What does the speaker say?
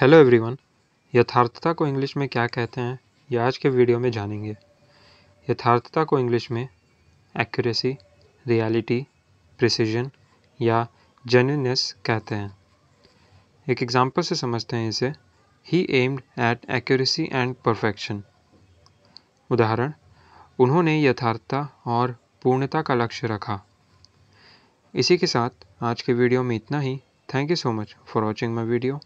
hello everyone यथार्थता को English में क्या कहते हैं ये आज के वीडियो में जानेंगे यथार्थता को इंग्लिश में एक्यूरेसी रियलिटी प्रिसीजन या जेन्यस कहते हैं एक एग्जांपल से समझते हैं इसे ही aimed at accuracy and perfection उदाहरण उन्होंने यथार्थता और पूर्णता का लक्ष्य रखा इसी के साथ आज के वीडियो में इतना ही thank you so much for watching my video